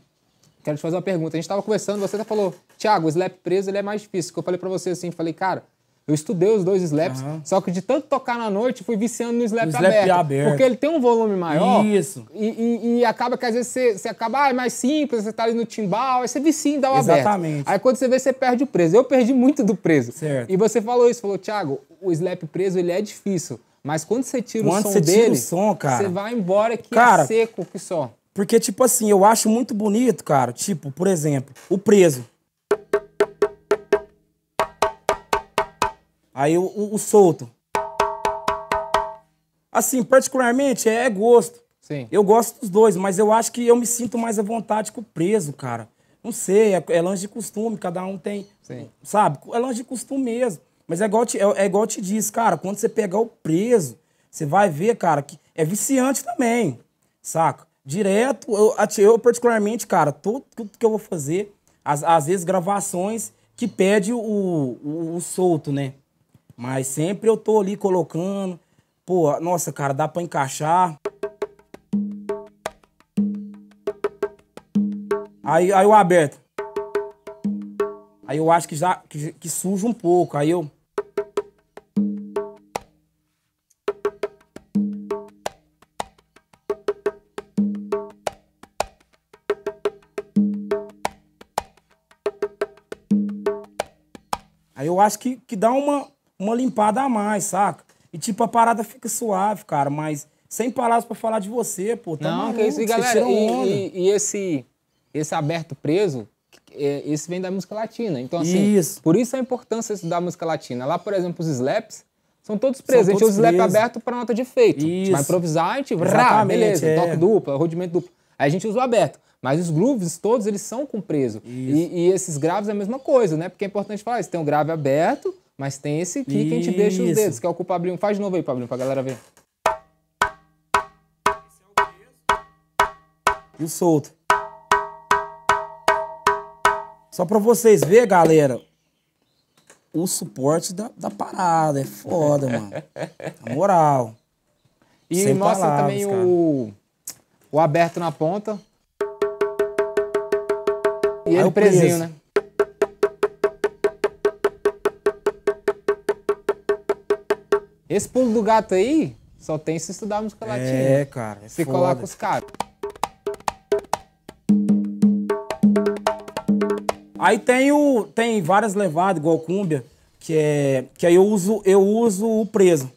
Quero te fazer uma pergunta. A gente estava conversando, você até falou, Thiago, o slap preso ele é mais difícil. Que eu falei para você assim, falei, cara, eu estudei os dois slaps, uhum. só que de tanto tocar na noite, fui viciando no slap, slap aberto, aberto, Porque ele tem um volume maior. Isso. E, e, e acaba que às vezes você, você acaba, ah, é mais simples, você tá ali no timbal, aí você vicia em dar o Exatamente. aberto. Exatamente. Aí quando você vê, você perde o preso. Eu perdi muito do preso. Certo. E você falou isso, falou, Thiago, o slap preso, ele é difícil. Mas quando você tira quando o som você dele, tira o som, cara, você vai embora que é cara, é seco que só. Porque, tipo assim, eu acho muito bonito, cara. Tipo, por exemplo, o preso. Aí o, o, o solto. Assim, particularmente, é, é gosto. Sim. Eu gosto dos dois, mas eu acho que eu me sinto mais à vontade com o preso, cara. Não sei, é, é de costume, cada um tem. Sim. Sabe? É longe de costume mesmo. Mas é igual, te, é, é igual te diz, cara, quando você pegar o preso, você vai ver, cara, que é viciante também, saca? Direto, eu, eu particularmente, cara, tudo, tudo que eu vou fazer, às, às vezes gravações que pede o, o, o solto, né? Mas sempre eu tô ali colocando. Pô, nossa, cara, dá para encaixar. Aí, aí eu aberto. Aí eu acho que já que, que suja um pouco. Aí eu. Aí eu acho que, que dá uma, uma limpada a mais, saca? E tipo, a parada fica suave, cara, mas sem palavras para falar de você, pô. Tá não, que isso, e galera, e, e, e, esse, esse aberto preso, é, esse vem da música latina. Então, assim, isso. por isso a importância da estudar música latina. Lá, por exemplo, os slaps, são todos presos. São todos a gente usa o slap aberto para nota de efeito. Isso. Vai improvisar, a gente... Rá, beleza, é. toque dupla, rodimento duplo. Aí a gente usa o aberto. Mas os grooves, todos, eles são com preso. E, e, esses graves é a mesma coisa, né? Porque é importante falar isso. Tem um grave aberto, mas tem esse aqui Isso. que a gente deixa os dedos, que é o que o Pablinho. Faz de novo aí, Pablinho, pra galera ver. E o solto. Só pra vocês ver, galera, o suporte da, da parada. É foda, mano. Na moral. E Sem mostra palavras, também o, o aberto na ponta. E Aí ele presinho, preso. né? Esse pulo do gato aí só tem se estudar música é, latina. É, cara. É se colar com os caras. Aí tem, o, tem várias levadas, igual cúmbia, que é que aí eu uso, eu uso o preso.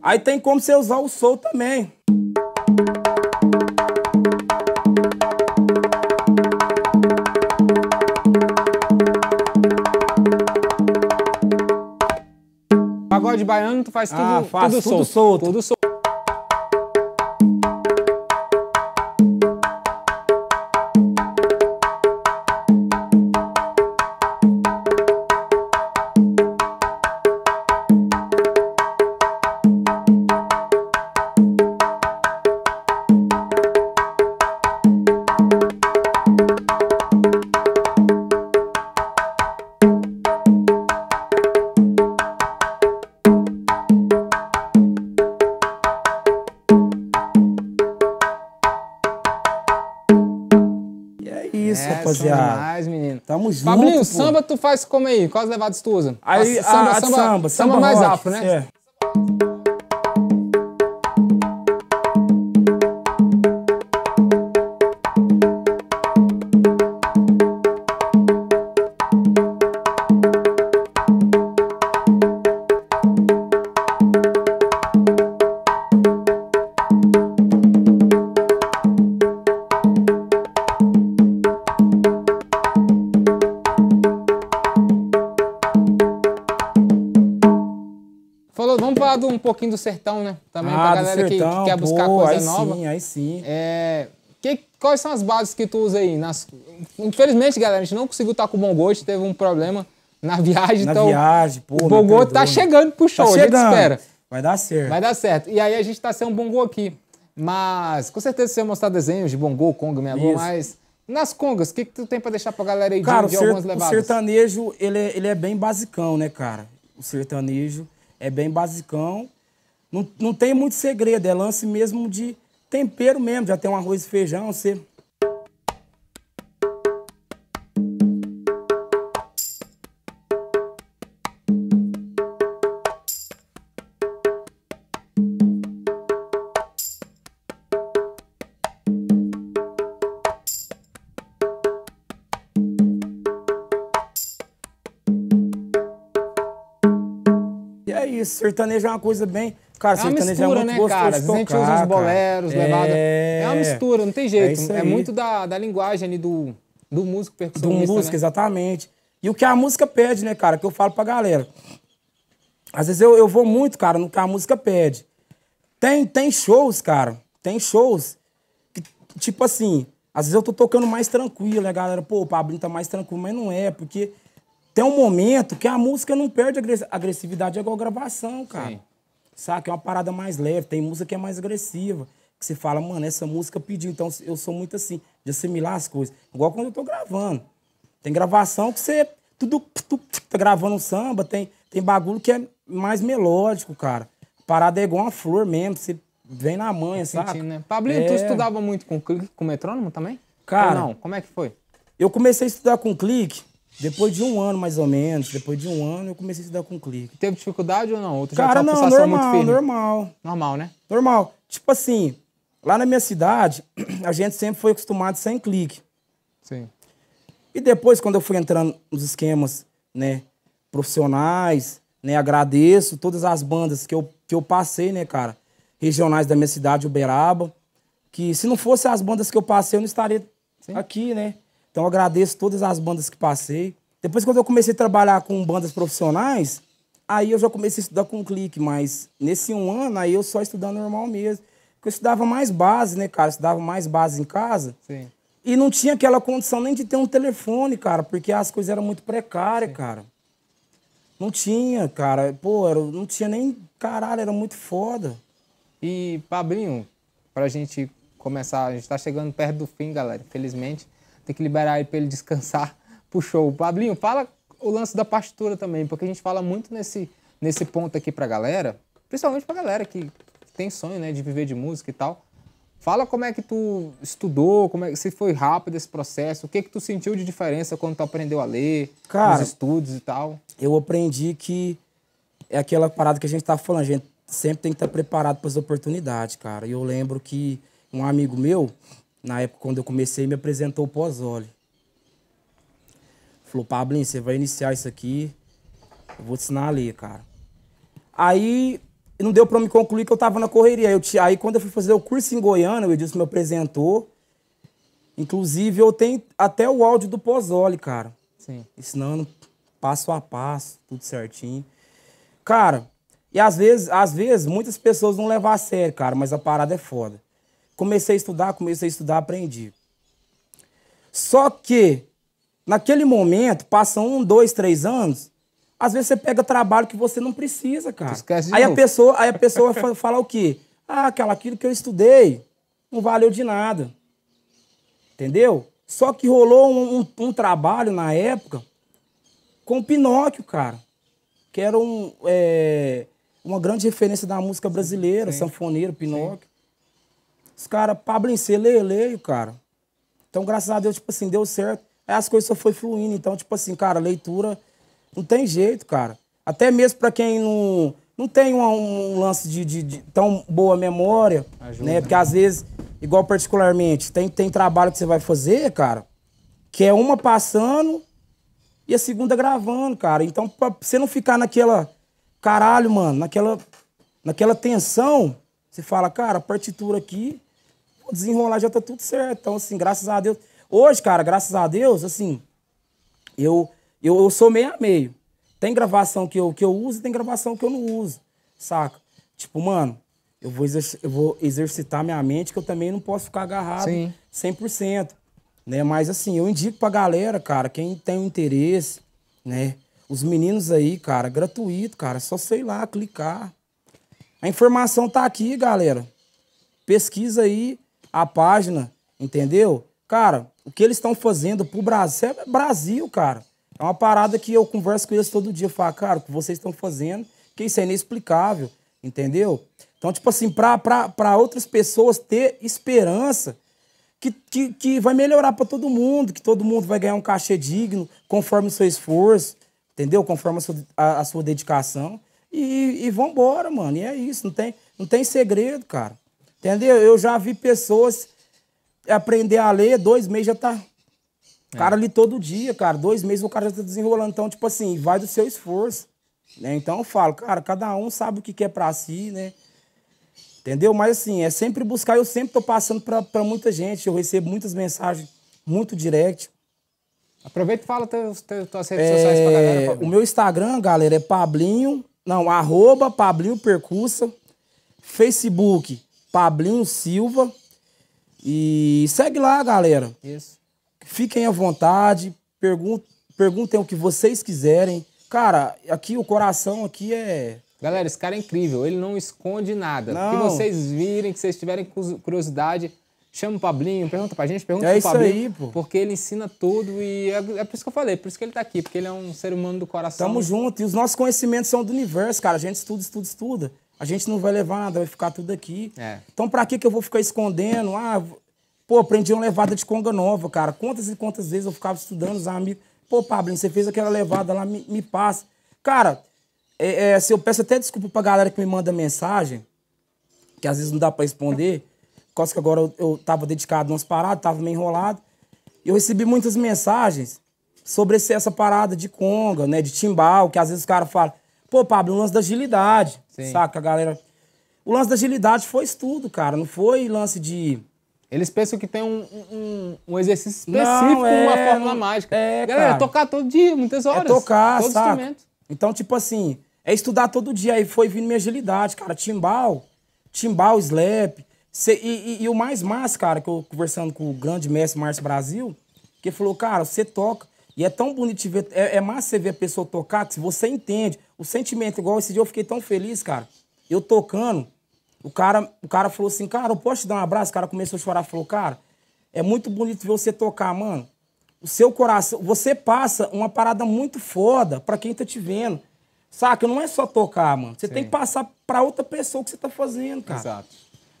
Aí tem como você usar o sol também. baiano, tu faz ah, tudo, ah, faz tudo, tudo solto, solto. Tudo solto. Tamo junto. samba tu faz como aí? Quais levados tu usa? Aí, samba, a, samba, samba, samba, samba mais afro, né? É. sertão, né? Também ah, pra galera sertão, que, que, quer buscar pô, coisa aí nova. Sim, aí sim. É, que, quais são as bases que tu usa aí? Nas... Infelizmente, galera, a gente não conseguiu estar com o bom gosto, teve um problema na [laughs] viagem. Na então, viagem, pô. O né, bom gosto tá, tá chegando pro tá show, tá chegando. a gente espera. Vai dar certo. Vai dar certo. E aí a gente tá sendo um bom aqui. Mas, com certeza você vai mostrar desenhos de bongô, conga, minha lua, mas nas congas, o que, que tu tem pra deixar pra galera aí cara, de, de ser, algumas levadas? o sertanejo, ele é, ele é bem basicão, né, cara? O sertanejo é bem basicão não, não tem muito segredo, é lance mesmo de tempero mesmo. Já tem um arroz e feijão, você. E é isso, sertanejo é uma coisa bem Cara, é uma mistura, é né, cara? Às a gente usa uns boleros, cara. levada. É... é uma mistura, não tem jeito. É, é muito da, da linguagem ali do, do músico percussionista. Do né? músico, né? exatamente. E o que a música pede, né, cara? Que eu falo pra galera. Às vezes eu, eu vou muito, cara, no que a música pede. Tem, tem shows, cara. Tem shows que, tipo assim, às vezes eu tô tocando mais tranquilo, né, galera? Pô, o Pablinho tá mais tranquilo, mas não é, porque tem um momento que a música não perde agressividade igual gravação, cara. Sim saca? É uma parada mais leve, tem música que é mais agressiva, que se fala, mano, essa música pediu. Então eu sou muito assim, de assimilar as coisas. Igual quando eu tô gravando. Tem gravação que você. Tudo. Tá gravando um samba, tem, tem bagulho que é mais melódico, cara. A parada é igual uma flor mesmo, você vem na manha, sabe? né? Pablito, é... tu estudava muito com com metrônomo também? Cara. Ou não, como é que foi? Eu comecei a estudar com clique depois de um ano, mais ou menos, depois de um ano, eu comecei a estudar com clique. Teve dificuldade ou não? Cara, já tava não, normal, muito firme? normal. Normal, né? Normal. Tipo assim, lá na minha cidade, [clears throat] a gente sempre foi acostumado sem clique. Sim. E depois, quando eu fui entrando nos esquemas, né, profissionais, né, agradeço todas as bandas que eu, que eu passei, né, cara, regionais da minha cidade, Uberaba, que se não fossem as bandas que eu passei, eu não estaria Sim. aqui, né? Então agradeço todas as bandas que passei. Depois, quando eu comecei a trabalhar com bandas profissionais, aí eu já comecei a estudar com clique, mas nesse um ano aí eu só estudando normal mesmo. Porque eu estudava mais base, né, cara? Eu estudava mais base em casa. Sim. E não tinha aquela condição nem de ter um telefone, cara, porque as coisas eram muito precárias, Sim. cara. Não tinha, cara. Pô, era, não tinha nem. Caralho, era muito foda. E, Pabrinho, pra gente começar, a gente tá chegando perto do fim, galera, infelizmente tem que liberar ele para ele descansar pro show. Pablinho, fala o lance da partitura também, porque a gente fala muito nesse, nesse ponto aqui pra galera, principalmente pra galera que, que tem sonho, né, de viver de música e tal. Fala como é que tu estudou, como é que se foi rápido esse processo, o que é que tu sentiu de diferença quando tu aprendeu a ler, Cara, estudos e tal. Eu aprendi que é aquela parada que a gente tá falando, a gente sempre tem que estar tá preparado para as oportunidades, cara. E eu lembro que um amigo meu, na época quando eu comecei, me apresentou o Pozzoli. Falou, Pablin, você vai iniciar isso aqui, eu vou te ensinar a ler, cara. Aí não deu para me concluir que eu tava na correria. Eu, aí quando eu fui fazer o curso em Goiânia, o Edilson me apresentou. Inclusive, eu tenho até o áudio do Pozzoli, cara. Sim. Ensinando passo a passo, tudo certinho. Cara, e às vezes, às vezes, muitas pessoas não levam a sério, cara, mas a parada é foda. Comecei a estudar, comecei a estudar, aprendi. Só que, naquele momento, passam um, dois, três anos, às vezes você pega trabalho que você não precisa, cara. aí, a pessoa, aí a [laughs] pessoa fala o quê? Ah, aquela, aquilo que eu estudei não valeu de nada. Entendeu? Só que rolou um, um, um trabalho na época com o Pinóquio, cara. Que era um, é, uma grande referência da música brasileira, sim. sanfoneiro, Pinóquio. Sim. Os caras, Pablo é leio cara. Então, graças a Deus, tipo assim, deu certo. Aí as coisas só foi fluindo. Então, tipo assim, cara, leitura não tem jeito, cara. Até mesmo para quem não, não tem um, um lance de, de, de, tão boa memória, Ajuda. né? Porque às vezes, igual particularmente, tem, tem trabalho que você vai fazer, cara, que é uma passando e a segunda gravando, cara. Então, pra você não ficar naquela. Caralho, mano, naquela, naquela tensão, você fala, cara, partitura aqui, desenrolar já tá tudo certo. Então, assim, graças a Deus. Hoje, cara, graças a Deus, assim, eu, eu, eu sou meio a meio. Tem gravação que eu, que eu uso e tem gravação que eu não uso, saca? Tipo, mano, eu vou, eu vou exercitar minha mente que eu também não posso ficar agarrado Sim. 100%. Né? Mas, assim, eu indico pra galera, cara, quem tem um interesse, né? Os meninos aí, cara, gratuito, cara, é só sei lá, clicar. A informação tá aqui, galera. Pesquisa aí, a página, entendeu? Cara, o que eles estão fazendo pro Brasil, é Brasil, cara. É uma parada que eu converso com eles todo dia. fala, falo, cara, o que vocês estão fazendo, que isso é inexplicável, entendeu? Então, tipo assim, para outras pessoas ter esperança que, que, que vai melhorar para todo mundo, que todo mundo vai ganhar um cachê digno, conforme o seu esforço, entendeu? Conforme a sua, a, a sua dedicação. E, e vambora, mano. E é isso, não tem, não tem segredo, cara. Entendeu? Eu já vi pessoas aprender a ler, dois meses já tá. O é. cara é. ali todo dia, cara. Dois meses o cara já tá desenrolando. Então, tipo assim, vai do seu esforço. Né? Então eu falo, cara, cada um sabe o que quer para si, né? Entendeu? Mas assim, é sempre buscar. Eu sempre tô passando para muita gente. Eu recebo muitas mensagens, muito direct. Aproveita e fala teus, tuas redes é, sociais pra galera. É, o meu Instagram, galera, é Pablinho. Não, arroba Pablinho Percussa. Facebook, Pablinho Silva. E segue lá, galera. Isso. Fiquem à vontade, perguntem o que vocês quiserem. Cara, aqui o coração aqui é Galera, esse cara é incrível, ele não esconde nada. Não. Que vocês virem, que vocês tiverem curiosidade, chama o Pablinho, pergunta pra gente, pergunta é pro Pablinho. Aí, pô. Porque ele ensina tudo e é, é, por isso que eu falei, por isso que ele tá aqui, porque ele é um ser humano do coração. Tamo junto, e os nossos conhecimentos são do universo, cara. A gente estuda, estuda, estuda a gente não vai levar nada, vai ficar tudo aqui. É. Então, para que, que eu vou ficar escondendo? Ah, pô, aprendi uma levada de conga nova, cara. Quantas e quantas vezes eu ficava estudando os amigos. Pô, Pablo, você fez aquela levada lá, me, me passa. Cara, é, é, se eu peço até desculpa pra galera que me manda mensagem, que às vezes não dá para responder, porque que agora eu, eu tava dedicado a umas paradas, tava meio enrolado. Eu recebi muitas mensagens sobre esse, essa parada de conga, né, de timbal, que às vezes os caras falam, Pô, Pablo, o lance da agilidade, Sim. saca, galera... O lance da agilidade foi estudo, cara, não foi lance de... Eles pensam que tem um, um, um exercício específico, é, não, é, uma fórmula mágica. É, Galera, cara, é tocar todo dia, muitas é horas. É tocar, todo saca? Instrumento. Então, tipo assim, é estudar todo dia. Aí foi vindo minha agilidade, cara. Timbal, timbal, slap. Cê, e, e, e, o mais massa, cara, que eu conversando com o grande mestre Márcio Brasil, que falou, cara, você toca. E é tão bonito te ver, é, é massa você ver a pessoa tocar, que se você entende o sentimento, igual esse dia eu fiquei tão feliz, cara. Eu tocando, o cara, o cara falou assim, cara, eu posso te dar um abraço? O cara começou a chorar, falou, cara, é muito bonito ver você tocar, mano. O seu coração, você passa uma parada muito foda pra quem tá te vendo. Saca? Não é só tocar, mano. Você Sim. tem que passar pra outra pessoa o que você tá fazendo, cara. Exato.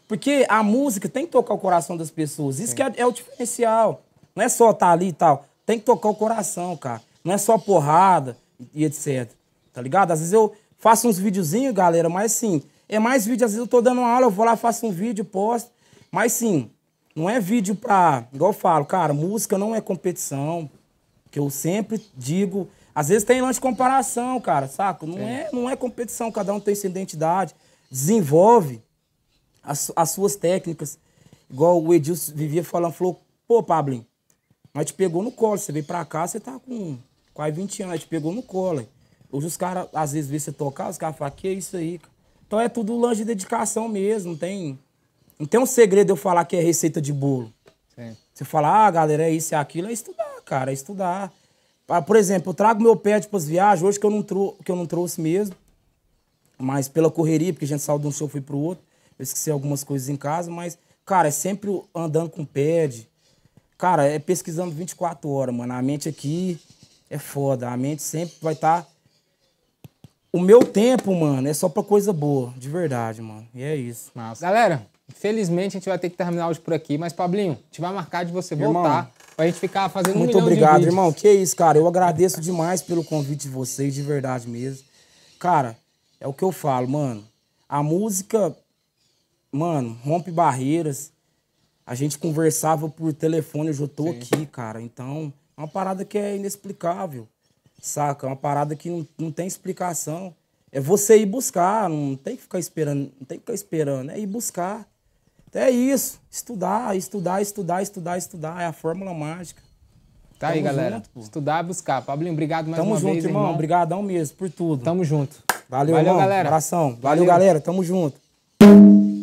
Porque a música tem que tocar o coração das pessoas. Isso Sim. que é, é, o diferencial. Não é só estar tá ali e tal. Tem que tocar o coração, cara. Não é só porrada e etc tá ligado? Às vezes eu faço uns videozinhos, galera, mas sim, é mais vídeo, às vezes eu tô dando uma aula, eu vou lá, faço um vídeo, posto, mas sim, não é vídeo pra, igual eu falo, cara, música não é competição, que eu sempre digo, às vezes tem lance de comparação, cara, saco? Não é. é, não é competição, cada um tem sua identidade, desenvolve as, as suas técnicas, igual o Edilson vivia falando, falou, pô, Pablin, nós te pegou no colo, você veio pra cá, você tá com quase 20 anos, nós te pegou no colo, Hoje os caras, às vezes, vê você tocar, os caras falam, que é isso aí? Então é tudo lanche de dedicação mesmo, não tem... Não tem um segredo eu falar que é receita de bolo. Sim. Você falar, ah, galera, é isso, é aquilo, é estudar, cara, é estudar. Ah, por exemplo, eu trago meu pé para tipo, as viagens, hoje que eu, não trou que eu não trouxe mesmo, mas pela correria, porque a gente saiu de um show e foi pro outro, eu esqueci algumas coisas em casa, mas, cara, é sempre andando com pad. Cara, é pesquisando 24 horas, mano. A mente aqui é foda. A mente sempre vai estar tá o meu tempo, mano, é só pra coisa boa, de verdade, mano. E é isso. Massa. Galera, infelizmente a gente vai ter que terminar hoje por aqui, mas Pablinho, a gente vai marcar de você irmão, voltar pra gente ficar fazendo Muito um obrigado, irmão. Que isso, cara. Eu agradeço demais pelo convite de vocês, de verdade mesmo. Cara, é o que eu falo, mano. A música, mano, rompe barreiras. A gente conversava por telefone, eu já tô Sim. aqui, cara. Então, é uma parada que é inexplicável. Saca? É uma parada que não, não tem explicação. É você ir buscar, não tem que ficar esperando, não tem que ficar esperando, é ir buscar. Então é isso, estudar, estudar, estudar, estudar, estudar, é a fórmula mágica. Tá Tamo aí, galera. Junto, Estudar, é buscar. Pablinho, obrigado mais Tamo uma junto, vez, irmão. irmão. Obrigadão mesmo por tudo. Tamo junto. Valeu, Valeu irmão. galera. Abração. Valeu, Valeu, galera. Tamo junto.